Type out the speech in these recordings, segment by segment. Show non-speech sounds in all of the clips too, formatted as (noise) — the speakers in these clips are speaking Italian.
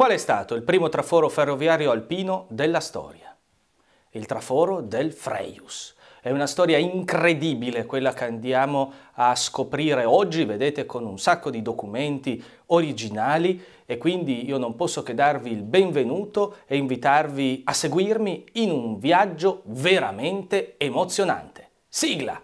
Qual è stato il primo traforo ferroviario alpino della storia? Il traforo del Freius. È una storia incredibile quella che andiamo a scoprire oggi, vedete, con un sacco di documenti originali e quindi io non posso che darvi il benvenuto e invitarvi a seguirmi in un viaggio veramente emozionante. Sigla!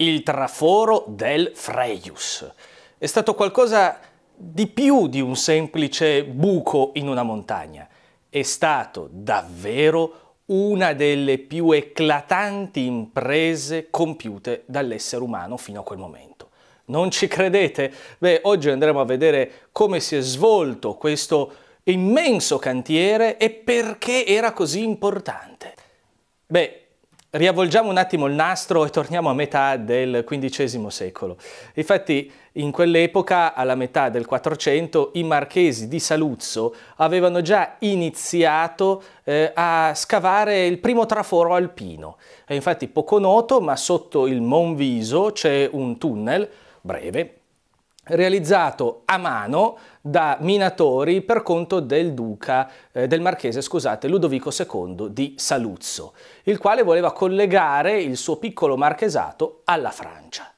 il traforo del Freius. È stato qualcosa di più di un semplice buco in una montagna. È stato davvero una delle più eclatanti imprese compiute dall'essere umano fino a quel momento. Non ci credete? Beh, oggi andremo a vedere come si è svolto questo immenso cantiere e perché era così importante. Beh, Riavvolgiamo un attimo il nastro e torniamo a metà del XV secolo. Infatti in quell'epoca, alla metà del 400, i marchesi di Saluzzo avevano già iniziato eh, a scavare il primo traforo alpino. È infatti poco noto, ma sotto il Monviso c'è un tunnel breve realizzato a mano da minatori per conto del duca, eh, del marchese, scusate, Ludovico II di Saluzzo, il quale voleva collegare il suo piccolo marchesato alla Francia.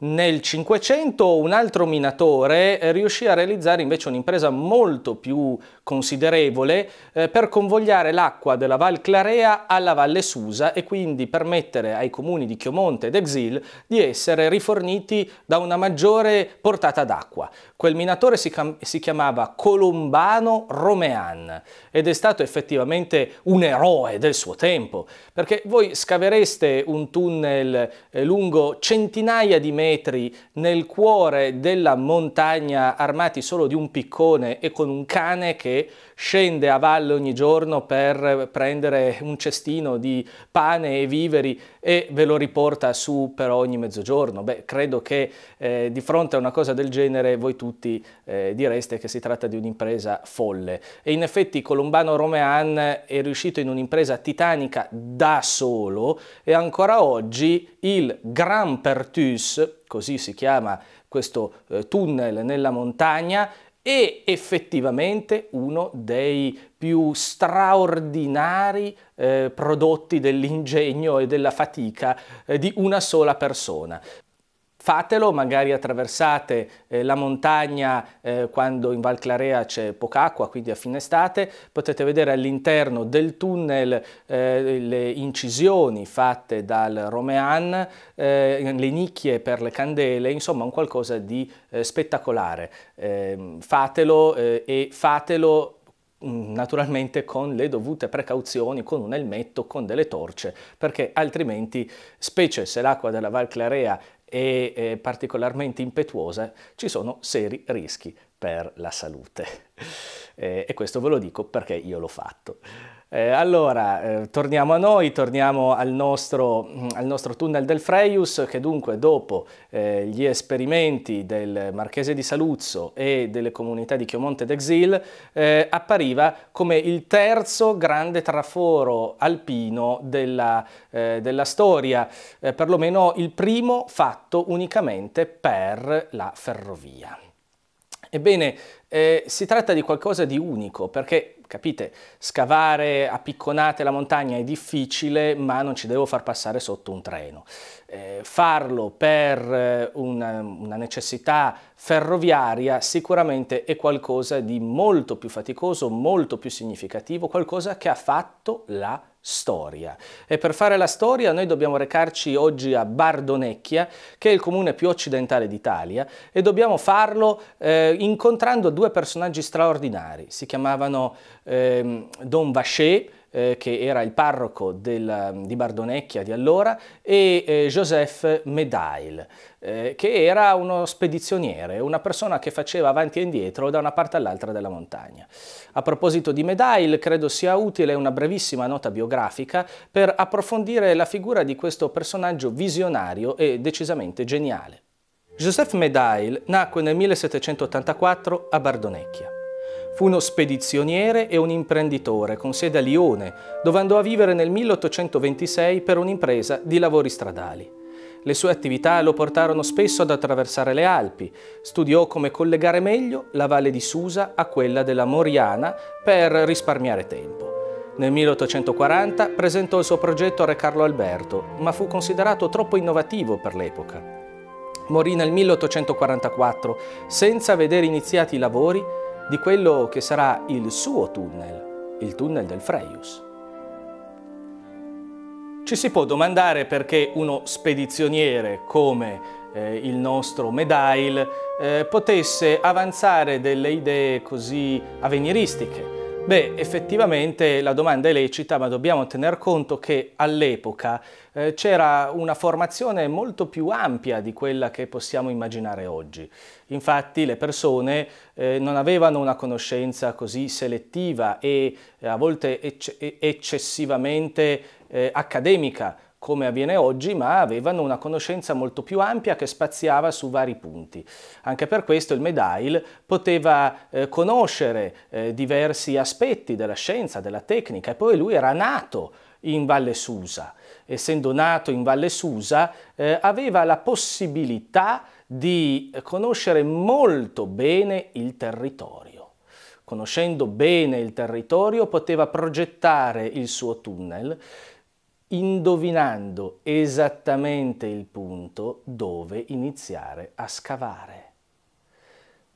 Nel 500 un altro minatore eh, riuscì a realizzare invece un'impresa molto più considerevole eh, per convogliare l'acqua della Val Clarea alla Valle Susa e quindi permettere ai comuni di Chiomonte ed Exil di essere riforniti da una maggiore portata d'acqua. Quel minatore si, si chiamava Colombano Romean ed è stato effettivamente un eroe del suo tempo perché voi scavereste un tunnel eh, lungo centinaia di metri metri nel cuore della montagna armati solo di un piccone e con un cane che scende a valle ogni giorno per prendere un cestino di pane e viveri e ve lo riporta su per ogni mezzogiorno. Beh, credo che eh, di fronte a una cosa del genere voi tutti eh, direste che si tratta di un'impresa folle. E in effetti Colombano Romean è riuscito in un'impresa titanica da solo e ancora oggi il Gran Pertus, così si chiama questo eh, tunnel nella montagna, e effettivamente uno dei più straordinari eh, prodotti dell'ingegno e della fatica eh, di una sola persona. Fatelo, magari attraversate eh, la montagna eh, quando in Val Clarea c'è poca acqua, quindi a fine estate. Potete vedere all'interno del tunnel eh, le incisioni fatte dal Romean, eh, le nicchie per le candele, insomma un qualcosa di eh, spettacolare. Ehm, fatelo eh, e fatelo mm, naturalmente con le dovute precauzioni, con un elmetto, con delle torce, perché altrimenti, specie se l'acqua della Val Clarea e eh, particolarmente impetuosa, ci sono seri rischi per la salute. (laughs) Eh, e questo ve lo dico perché io l'ho fatto. Eh, allora, eh, torniamo a noi, torniamo al nostro, al nostro, tunnel del Freius che dunque dopo eh, gli esperimenti del Marchese di Saluzzo e delle comunità di Chiomonte d'Exil eh, appariva come il terzo grande traforo alpino della, eh, della storia, eh, perlomeno il primo fatto unicamente per la ferrovia. Ebbene, si tratta di qualcosa di unico perché capite? Scavare a picconate la montagna è difficile, ma non ci devo far passare sotto un treno eh, farlo per eh, una, una, necessità ferroviaria sicuramente è qualcosa di molto più faticoso, molto più significativo, qualcosa che ha fatto la storia. E per fare la storia noi dobbiamo recarci oggi a Bardonecchia, che è il comune più occidentale d'Italia, e dobbiamo farlo eh, incontrando due personaggi straordinari. Si chiamavano eh, Don Vacher, eh, che era il parroco del, mm, di Bardonecchia di allora, e eh, Joseph Medail, eh, che era uno spedizioniere, una persona che faceva avanti e indietro da una parte all'altra della montagna. A proposito di Medail, credo sia utile una brevissima nota biografica per approfondire la figura di questo personaggio visionario e decisamente geniale. Joseph Medail nacque nel 1784 a Bardonecchia. Fu uno spedizioniere e un imprenditore con sede a Lione, dove andò a vivere nel 1826 per un'impresa di lavori stradali. Le sue attività lo portarono spesso ad attraversare le Alpi. Studiò come collegare meglio la valle di Susa a quella della Moriana per risparmiare tempo. Nel 1840 presentò il suo progetto a Re Carlo Alberto, ma fu considerato troppo innovativo per l'epoca. Morì nel 1844 senza vedere iniziati i lavori di quello che sarà il suo tunnel, il tunnel del Freius. Ci si può domandare perché uno spedizioniere come eh, il nostro Medail eh, potesse avanzare delle idee così avveniristiche, Beh, effettivamente la domanda è lecita, ma dobbiamo tener conto che all'epoca eh, c'era una formazione molto più ampia di quella che possiamo immaginare oggi. Infatti le persone eh, non avevano una conoscenza così selettiva e eh, a volte ecce eccessivamente eh, accademica come avviene oggi, ma avevano una conoscenza molto più ampia che spaziava su vari punti. Anche per questo il Medail poteva eh, conoscere eh, diversi aspetti della scienza, della tecnica, e poi lui era nato in Valle Susa. Essendo nato in Valle Susa, eh, aveva la possibilità di conoscere molto bene il territorio. Conoscendo bene il territorio poteva progettare il suo tunnel indovinando esattamente il punto dove iniziare a scavare.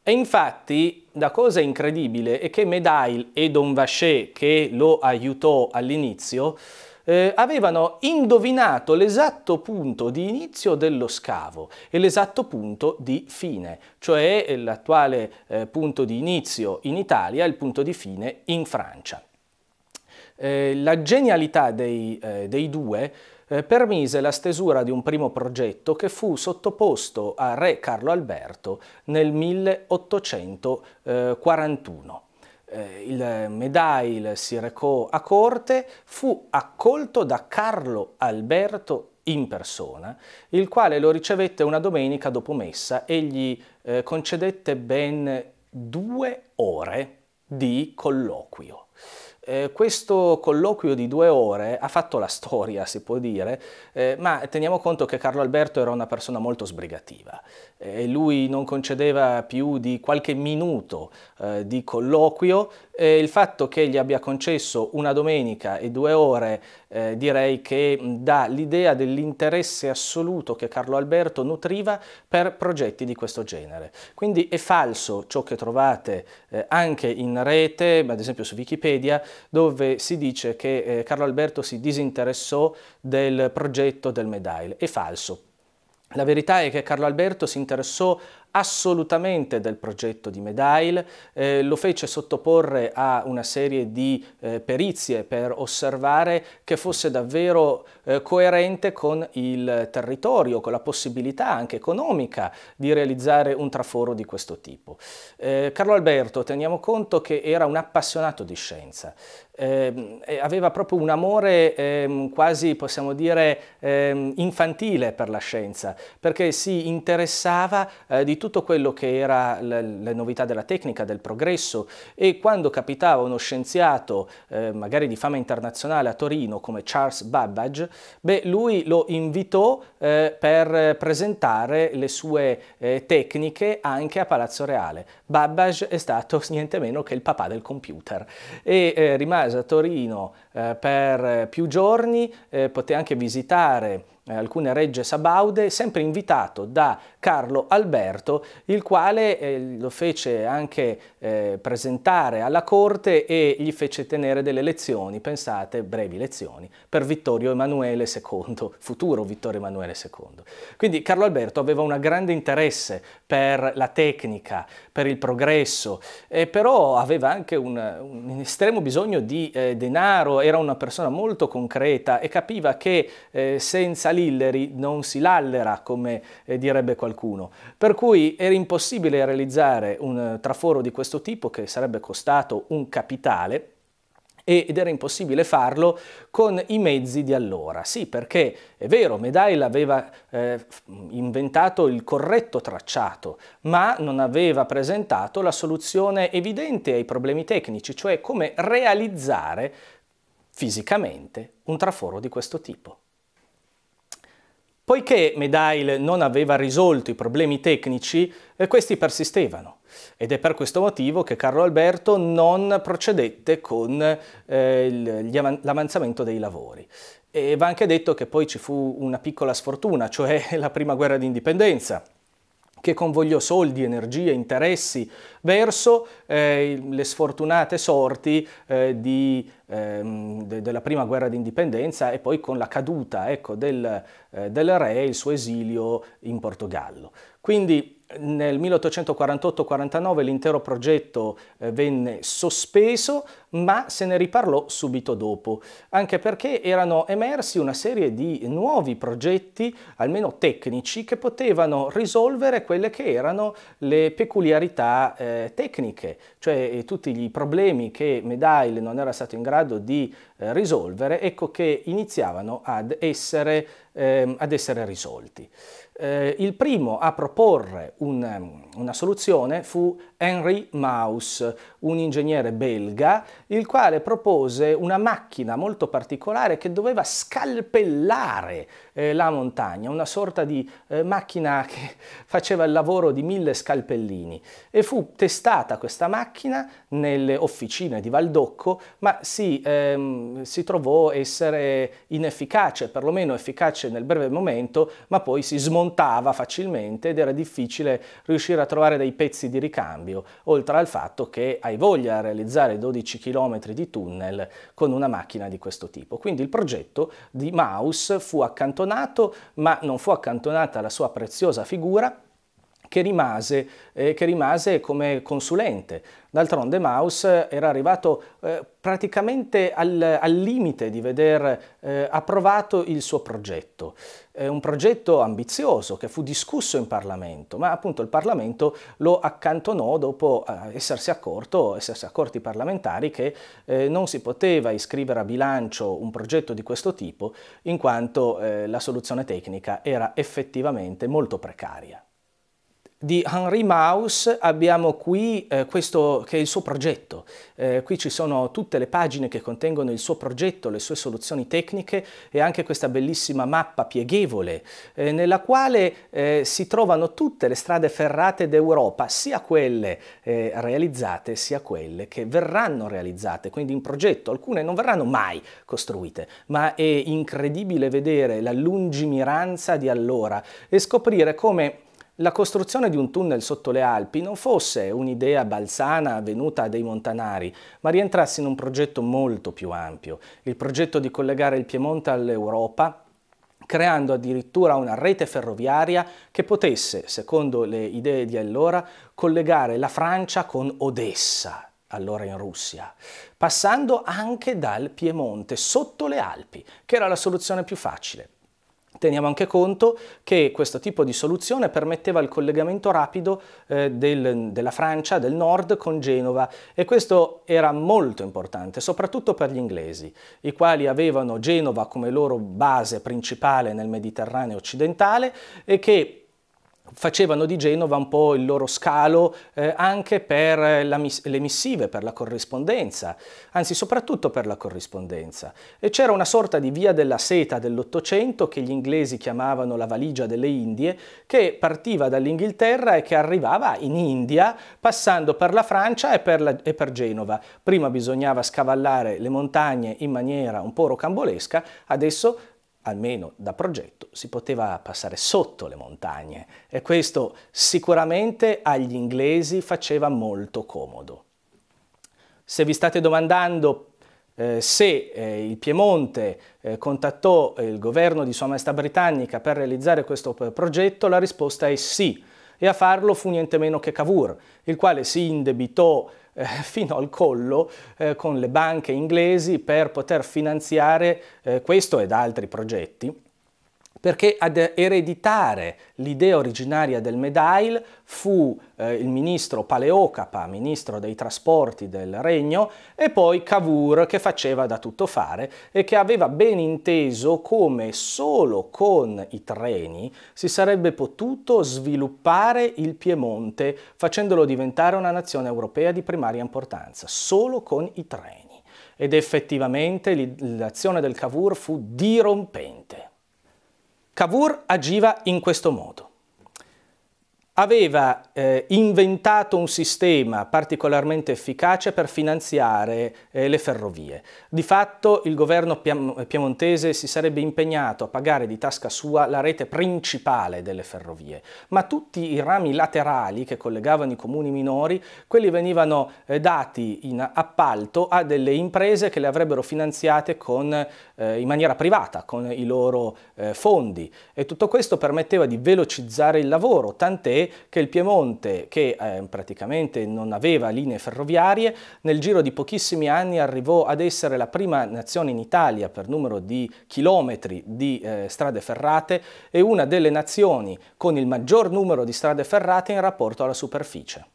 E infatti la cosa incredibile è che Medail e Don Vachet, che lo aiutò all'inizio, eh, avevano indovinato l'esatto punto di inizio dello scavo e l'esatto punto di fine, cioè l'attuale eh, punto di inizio in Italia e il punto di fine in Francia. Eh, la genialità dei, eh, dei due eh, permise la stesura di un primo progetto che fu sottoposto a re Carlo Alberto nel 1841. Eh, il Medail si recò a corte, fu accolto da Carlo Alberto in persona, il quale lo ricevette una domenica dopo messa e gli concedette ben due ore di colloquio. Eh, questo colloquio di due ore ha fatto la storia, si può dire, eh, ma teniamo conto che Carlo Alberto era una persona molto sbrigativa eh, lui non concedeva più di qualche minuto eh, di colloquio eh, il fatto che gli abbia concesso una domenica e due ore eh, direi che dà l'idea dell'interesse assoluto che Carlo Alberto nutriva per progetti di questo genere. Quindi è falso ciò che trovate eh, anche in rete, ad esempio su Wikipedia, dove si dice che eh, Carlo Alberto si disinteressò del progetto del Medaille. È falso. La verità è che Carlo Alberto si interessò assolutamente del progetto di Medail, eh, lo fece sottoporre a una serie di eh, perizie per osservare che fosse davvero eh, coerente con il territorio, con la possibilità anche economica di realizzare un traforo di questo tipo. Eh, Carlo Alberto, teniamo conto che era un appassionato di scienza, ehm, aveva proprio un amore ehm, quasi, possiamo dire, ehm, infantile per la scienza, perché si interessava eh, di tutto quello che era le novità della tecnica, del progresso e quando capitava uno scienziato eh, magari di fama internazionale a Torino come Charles Babbage, beh, lui lo invitò eh, per presentare le sue eh, tecniche anche a Palazzo Reale. Babbage è stato (laughs) niente meno che il papà del computer e eh, rimase a Torino eh, per più giorni, eh, poté anche visitare alcune regge sabaude, sempre invitato da Carlo Alberto, il quale eh, lo fece anche eh, presentare alla corte e gli fece tenere delle lezioni, pensate, brevi lezioni, per Vittorio Emanuele II, futuro Vittorio Emanuele II. Quindi Carlo Alberto aveva un grande interesse per la tecnica, per il progresso, eh, però aveva anche un, un estremo bisogno di eh, denaro, era una persona molto concreta e capiva che eh, senza lilleri non si lallera, come eh, direbbe qualcuno qualcuno, per cui era impossibile realizzare un eh, traforo di questo tipo che sarebbe costato un capitale ed era impossibile farlo con i mezzi di allora. Sì, perché è vero, Medail aveva eh, inventato il corretto tracciato, ma non aveva presentato la soluzione evidente ai problemi tecnici, cioè come realizzare fisicamente un traforo di questo tipo. Poiché Medail non aveva risolto i problemi tecnici, eh, questi persistevano ed è per questo motivo che Carlo Alberto non procedette con eh, l'avanzamento dei lavori. E va anche detto che poi ci fu una piccola sfortuna, cioè (laughs) la prima guerra d'indipendenza, che convogliò soldi, energie, interessi verso eh, le sfortunate sorti eh, di, ehm, de della prima guerra d'indipendenza e poi con la caduta ecco, del, eh, del re e il suo esilio in Portogallo. Quindi nel 1848-49 l'intero progetto eh, venne sospeso, ma se ne riparlò subito dopo, anche perché erano emersi una serie di nuovi progetti, almeno tecnici, che potevano risolvere quelle che erano le peculiarità eh, tecniche, cioè eh, tutti i problemi che Medail non era stato in grado di eh, risolvere, ecco che iniziavano ad essere, ehm, ad essere risolti. Eh, il primo a proporre un, una soluzione fu Henry Mauss, un ingegnere belga, il quale propose una macchina molto particolare che doveva scalpellare eh, la montagna, una sorta di eh, macchina (laughs) che faceva il lavoro di mille scalpellini e fu testata questa macchina nelle officine di Valdocco, ma si, ehm, si trovò essere inefficace, perlomeno efficace nel breve momento, ma poi si smontava facilmente ed era difficile riuscire a trovare dei pezzi di ricambio, oltre al fatto che hai voglia a realizzare 12 km di tunnel con una macchina di questo tipo. Quindi il progetto di Maus fu accantonato accantonato, ma non fu accantonata la sua preziosa figura che rimase, eh, che rimase come consulente. D'altronde Maus eh, era arrivato eh, praticamente al, al, limite di veder eh, approvato il suo progetto. Eh, un progetto ambizioso che fu discusso in Parlamento, ma appunto il Parlamento lo accantonò dopo eh, essersi, accorto, essersi accorti i parlamentari che eh, non si poteva iscrivere a bilancio un progetto di questo tipo in quanto la soluzione tecnica era effettivamente molto precaria di Henry Maus abbiamo qui eh, questo che è il suo progetto. Eh, qui ci sono tutte le pagine che contengono il suo progetto, le sue soluzioni tecniche e anche questa bellissima mappa pieghevole eh, nella quale eh, si trovano tutte le strade ferrate d'Europa, sia quelle eh, realizzate sia quelle che verranno realizzate, quindi in progetto. Alcune non verranno mai costruite, ma è incredibile vedere la lungimiranza di allora e scoprire come la costruzione di un tunnel sotto le Alpi non fosse un'idea balzana venuta dei montanari, ma rientrasse in un progetto molto più ampio, il progetto di collegare il Piemonte all'Europa creando addirittura una rete ferroviaria che potesse, secondo le idee di allora, collegare la Francia con Odessa, allora in Russia, passando anche dal Piemonte sotto le Alpi, che era la soluzione più facile. Teniamo anche conto che questo tipo di soluzione permetteva il collegamento rapido eh, del, della Francia, del nord, con Genova e questo era molto importante, soprattutto per gli inglesi, i quali avevano Genova come loro base principale nel Mediterraneo occidentale e che facevano di Genova un po' il loro scalo eh, anche per miss le missive, per la corrispondenza, anzi soprattutto per la corrispondenza. E c'era una sorta di via della seta dell'Ottocento che gli inglesi chiamavano la valigia delle Indie, che partiva dall'Inghilterra e che arrivava in India, passando per la Francia e per, la e per Genova. Prima bisognava scavallare le montagne in maniera un po' rocambolesca, adesso almeno da progetto, si poteva passare sotto le montagne e questo sicuramente agli inglesi faceva molto comodo. Se vi state domandando eh, se eh, il Piemonte eh, contattò eh, il governo di Sua Maestà Britannica per realizzare questo eh, progetto, la risposta è sì, e a farlo fu niente meno che Cavour, il quale si indebitò eh, fino al collo eh, con le banche inglesi per poter finanziare eh, questo ed altri progetti perché ad ereditare l'idea originaria del medail fu eh, il ministro Paleocapa, ministro dei trasporti del regno, e poi Cavour che faceva da tutto fare e che aveva ben inteso come solo con i treni si sarebbe potuto sviluppare il Piemonte facendolo diventare una nazione europea di primaria importanza, solo con i treni. Ed effettivamente l'azione del Cavour fu dirompente. Cavour agiva in questo modo aveva eh, inventato un sistema particolarmente efficace per finanziare eh, le ferrovie. Di fatto il governo piam piemontese si sarebbe impegnato a pagare di tasca sua la rete principale delle ferrovie, ma tutti i rami laterali che collegavano i comuni minori, quelli venivano eh, dati in appalto a delle imprese che le avrebbero finanziate con, eh, in maniera privata, con i loro eh, fondi. E tutto questo permetteva di velocizzare il lavoro, tant'è che il Piemonte, che eh, praticamente non aveva linee ferroviarie, nel giro di pochissimi anni arrivò ad essere la prima nazione in Italia per numero di chilometri di eh, strade ferrate e una delle nazioni con il maggior numero di strade ferrate in rapporto alla superficie.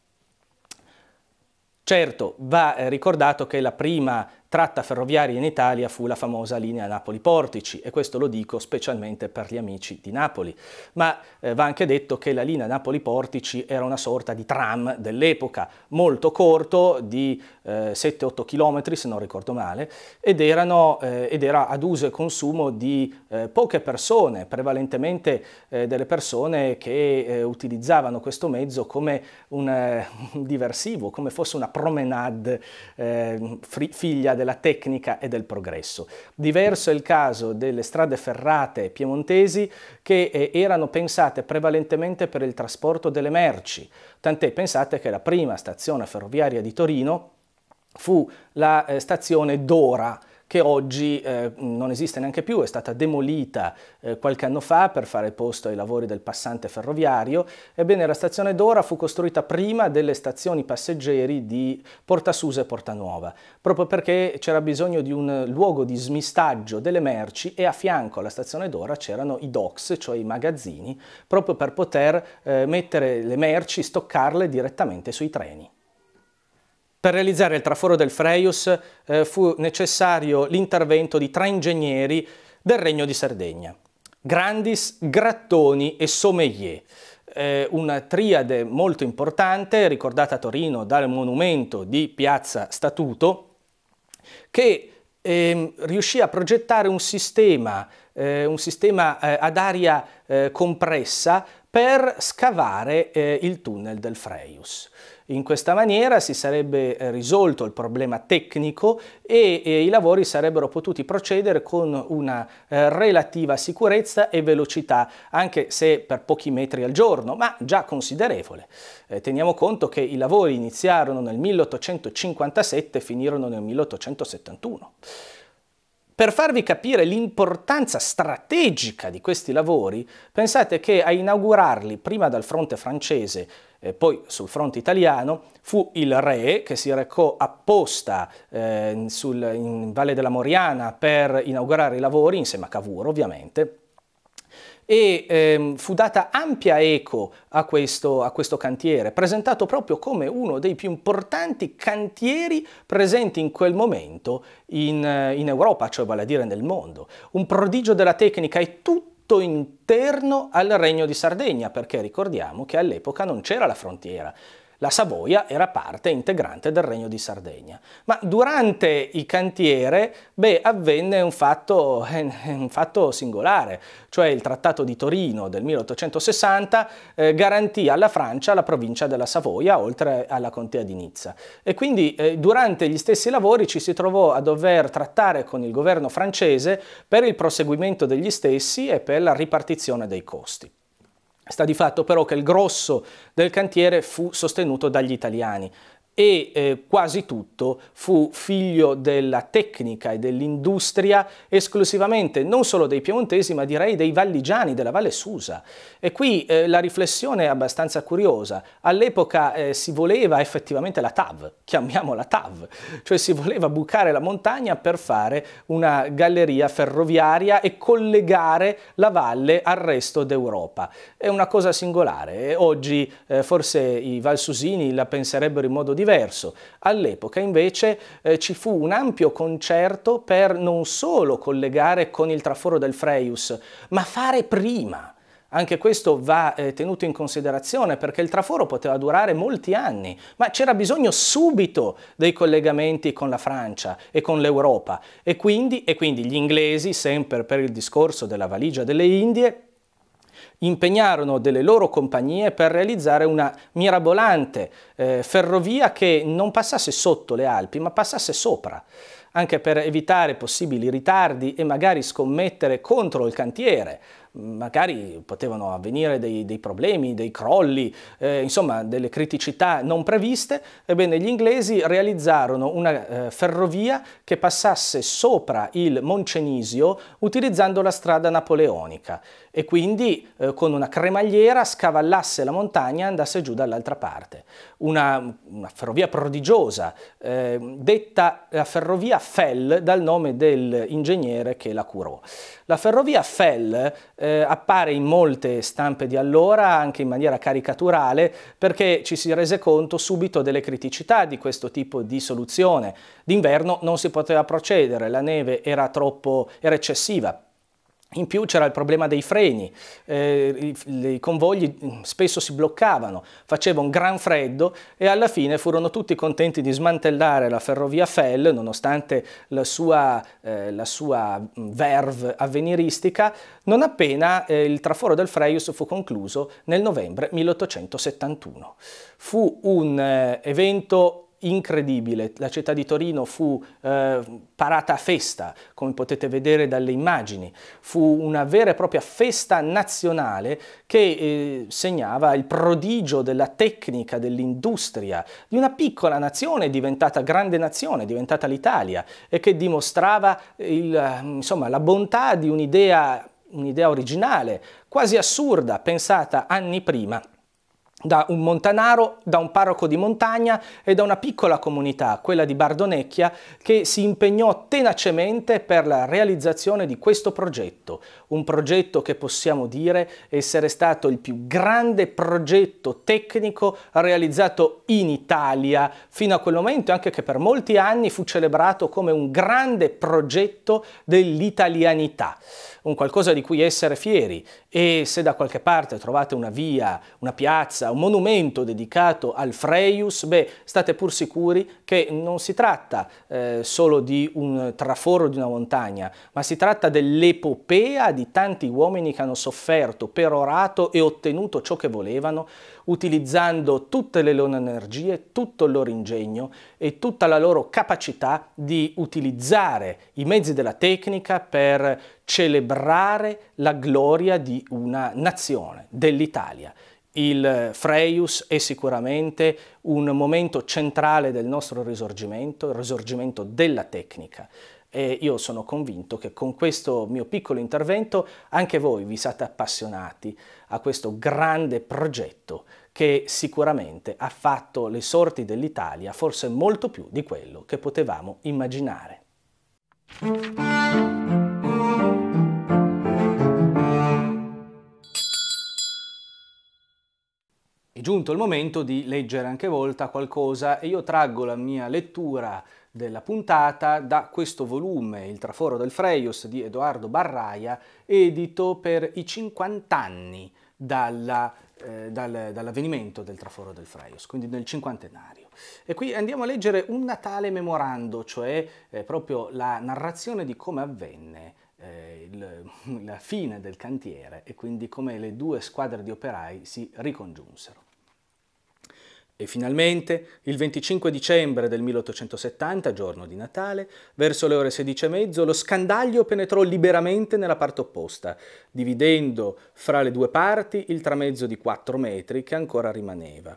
Certo, va eh, ricordato che la prima tratta ferroviaria in Italia fu la famosa linea Napoli-Portici e questo lo dico specialmente per gli amici di Napoli, ma eh, va anche detto che la linea Napoli-Portici era una sorta di tram dell'epoca, molto corto, di eh, 7-8 km se non ricordo male, ed, erano, eh, ed, era ad uso e consumo di eh, poche persone, prevalentemente eh, delle persone che eh, utilizzavano questo mezzo come un, (laughs) un, diversivo, come fosse una promenade ehm, figlia della tecnica e del progresso. Diverso è il caso delle strade ferrate piemontesi che eh, erano pensate prevalentemente per il trasporto delle merci, tant'è pensate che la prima stazione ferroviaria di Torino fu la eh, stazione Dora, che oggi eh, non esiste neanche più, è stata demolita eh, qualche anno fa per fare posto ai lavori del passante ferroviario. Ebbene, la stazione Dora fu costruita prima delle stazioni passeggeri di Porta Susa e Porta Nuova, proprio perché c'era bisogno di un luogo di smistaggio delle merci e a fianco alla stazione Dora c'erano i docks, cioè i magazzini, proprio per poter eh, mettere le merci, stoccarle direttamente sui treni. Per realizzare il traforo del Freius eh, fu necessario l'intervento di tre ingegneri del Regno di Sardegna, Grandis, Grattoni e Sommelier, eh, una triade molto importante ricordata a Torino dal monumento di Piazza Statuto, che eh, riuscì a progettare un sistema, eh, un sistema eh, ad aria eh, compressa per scavare il tunnel del Freius. In questa maniera si sarebbe eh, risolto il problema tecnico e, e i lavori sarebbero potuti procedere con una eh, relativa sicurezza e velocità, anche se per pochi metri al giorno, ma già considerevole. Eh, teniamo conto che i lavori iniziarono nel 1857 e finirono nel 1871. Per farvi capire l'importanza strategica di questi lavori, pensate che a inaugurarli prima dal fronte francese e poi sul fronte italiano fu il re che si recò apposta eh, sul, in Valle della Moriana per inaugurare i lavori, insieme a Cavour ovviamente, e ehm, fu data ampia eco a questo, a questo, cantiere, presentato proprio come uno dei più importanti cantieri presenti in quel momento in, eh, in Europa, cioè vale a dire nel mondo. Un prodigio della tecnica e tutto interno al Regno di Sardegna, perché ricordiamo che all'epoca non c'era la frontiera. La Savoia era parte integrante del Regno di Sardegna. Ma durante il cantiere beh, avvenne un fatto, (laughs) eh, un fatto, singolare, cioè il Trattato di Torino del 1860 eh, garantì alla Francia la provincia della Savoia, oltre alla contea di Nizza. E quindi eh, durante gli stessi lavori ci si trovò a dover trattare con il governo francese per il proseguimento degli stessi e per la ripartizione dei costi. Sta di fatto però che il grosso del cantiere fu sostenuto dagli italiani e eh, quasi tutto fu figlio della tecnica e dell'industria esclusivamente non solo dei piemontesi ma direi dei valligiani della Valle Susa. E qui eh, la riflessione è abbastanza curiosa. All'epoca eh, si voleva effettivamente la TAV, chiamiamola TAV, cioè si voleva bucare la montagna per fare una galleria ferroviaria e collegare la valle al resto d'Europa. È una cosa singolare. Oggi eh, forse i valsusini la penserebbero in modo diverso diverso. All'epoca invece eh, ci fu un ampio concerto per non solo collegare con il traforo del Freius, ma fare prima. Anche questo va eh, tenuto in considerazione perché il traforo poteva durare molti anni, ma c'era bisogno subito dei collegamenti con la Francia e con l'Europa. E, e quindi gli inglesi, sempre per il discorso della valigia delle Indie, impegnarono delle loro compagnie per realizzare una mirabolante eh, ferrovia che non passasse sotto le Alpi ma passasse sopra anche per evitare possibili ritardi e magari scommettere contro il cantiere. Magari potevano avvenire dei, dei problemi, dei crolli, eh, insomma delle criticità non previste. Ebbene, gli inglesi realizzarono una eh, ferrovia che passasse sopra il Moncenisio utilizzando la strada napoleonica e quindi eh, con una cremagliera scavallasse la montagna e andasse giù dall'altra parte. Una, una ferrovia prodigiosa, eh, detta la ferrovia Fell dal nome dell'ingegnere che la curò. La ferrovia Fell eh, appare in molte stampe di allora, anche in maniera caricaturale, perché ci si rese conto subito delle criticità di questo tipo di soluzione. D'inverno non si poteva procedere, la neve era, troppo, era eccessiva, in più c'era il problema dei freni, eh, i, i, convogli mm, spesso si bloccavano, faceva un gran freddo e alla fine furono tutti contenti di smantellare la ferrovia Fell, nonostante la sua, eh, la sua mm, verve avveniristica, non appena eh, il traforo del Freius fu concluso nel novembre 1871. Fu un eh, evento incredibile, la città di Torino fu eh, parata a festa, come potete vedere dalle immagini, fu una vera e propria festa nazionale che eh, segnava il prodigio della tecnica, dell'industria, di una piccola nazione diventata grande nazione, diventata l'Italia, e che dimostrava il, insomma, la bontà di un'idea un originale, quasi assurda, pensata anni prima da un montanaro, da un parroco di montagna e da una piccola comunità, quella di Bardonecchia, che si impegnò tenacemente per la realizzazione di questo progetto, un progetto che possiamo dire essere stato il più grande progetto tecnico realizzato in Italia fino a quel momento, anche che per molti anni fu celebrato come un grande progetto dell'italianità un qualcosa di cui essere fieri e se da qualche parte trovate una via, una piazza, un monumento dedicato al Freius, beh, state pur sicuri che non si tratta eh, solo di un traforo di una montagna, ma si tratta dell'epopea di tanti uomini che hanno sofferto, perorato e ottenuto ciò che volevano utilizzando tutte le loro energie, tutto il loro ingegno e tutta la loro capacità di utilizzare i mezzi della tecnica per celebrare la gloria di una nazione, dell'Italia. Il Freius è sicuramente un momento centrale del nostro risorgimento, il risorgimento della tecnica. E io sono convinto che con questo mio piccolo intervento anche voi vi siate appassionati a questo grande progetto che sicuramente ha fatto le sorti dell'Italia forse molto più di quello che potevamo immaginare. È giunto il momento di leggere anche volta qualcosa e io traggo la mia lettura della puntata da questo volume, Il traforo del Freios di Edoardo Barraia, edito per i 50 anni dalla, eh, dal, dall'avvenimento del traforo del Freios, quindi nel cinquantenario. E qui andiamo a leggere un Natale memorando, cioè eh, proprio la narrazione di come avvenne eh, il, la fine del cantiere e quindi come le due squadre di operai si ricongiunsero. E finalmente, il 25 dicembre del 1870, giorno di Natale, verso le ore 16 e mezzo, lo scandaglio penetrò liberamente nella parte opposta, dividendo fra le due parti il tramezzo di 4 metri che ancora rimaneva.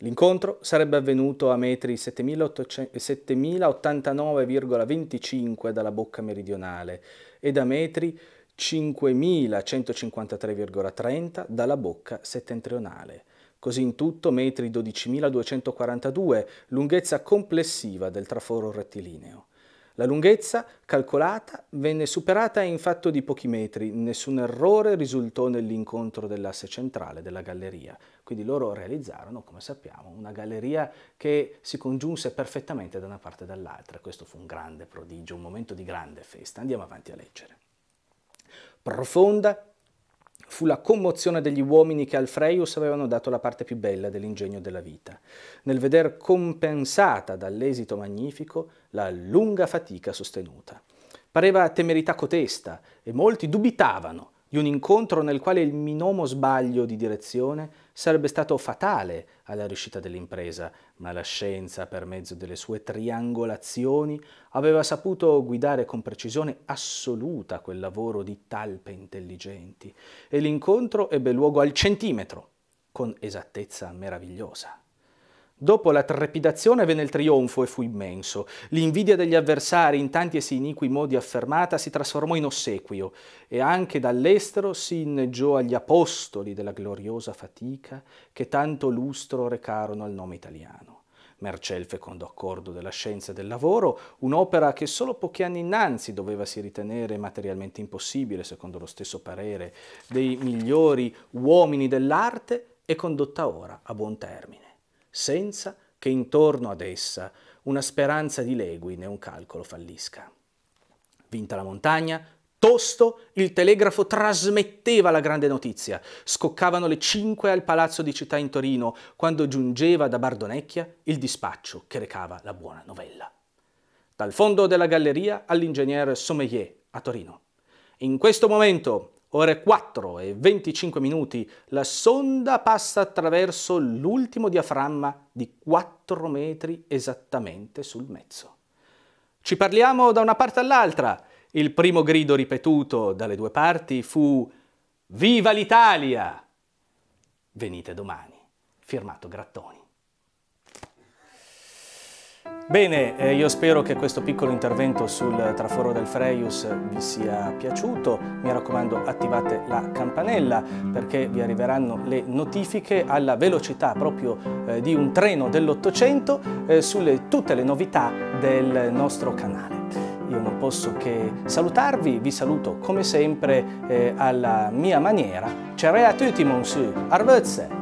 L'incontro sarebbe avvenuto a metri 7089,25 dalla bocca meridionale ed a metri 5153,30 dalla bocca settentrionale. Così in tutto metri 12.242, lunghezza complessiva del traforo rettilineo. La lunghezza calcolata venne superata in fatto di pochi metri, nessun errore risultò nell'incontro dell'asse centrale della galleria, quindi loro realizzarono, come sappiamo, una galleria che si congiunse perfettamente da una parte e dall'altra. Questo fu un grande prodigio, un momento di grande festa. Andiamo avanti a leggere. Profonda fu la commozione degli uomini che al Freius avevano dato la parte più bella dell'ingegno della vita, nel veder compensata dall'esito magnifico la lunga fatica sostenuta. Pareva temerità cotesta e molti dubitavano di un incontro nel quale il minomo sbaglio di direzione sarebbe stato fatale alla riuscita dell'impresa, ma la scienza, per mezzo delle sue triangolazioni, aveva saputo guidare con precisione assoluta quel lavoro di talpe intelligenti e l'incontro ebbe luogo al centimetro, con esattezza meravigliosa. Dopo la trepidazione venne il trionfo e fu immenso. L'invidia degli avversari in tanti e si iniqui modi affermata si trasformò in ossequio e anche dall'estero si inneggiò agli apostoli della gloriosa fatica che tanto lustro recarono al nome italiano. Mercel fecondo accordo della scienza e del lavoro, un'opera che solo pochi anni innanzi doveva si ritenere materialmente impossibile, secondo lo stesso parere dei migliori uomini dell'arte, è condotta ora a buon termine senza che intorno ad essa una speranza di leguine un calcolo fallisca. Vinta la montagna, tosto il telegrafo trasmetteva la grande notizia. Scoccavano le 5 al palazzo di città in Torino quando giungeva da Bardonecchia il dispaccio che recava la buona novella. Dal fondo della galleria all'ingegner Sommelier a Torino. In questo momento ore 4 e 25 minuti, la sonda passa attraverso l'ultimo diaframma di 4 metri esattamente sul mezzo. Ci parliamo da una parte all'altra. Il primo grido ripetuto dalle due parti fu Viva l'Italia! Venite domani. Firmato Grattoni. Bene, eh, io spero che questo piccolo intervento sul traforo del Freius vi sia piaciuto. Mi raccomando attivate la campanella perché vi arriveranno le notifiche alla velocità proprio eh, di un treno dell'Ottocento eh, sulle tutte le novità del nostro canale. Io non posso che salutarvi, vi saluto come sempre alla mia maniera. a tutti, monsieur. Arvezze!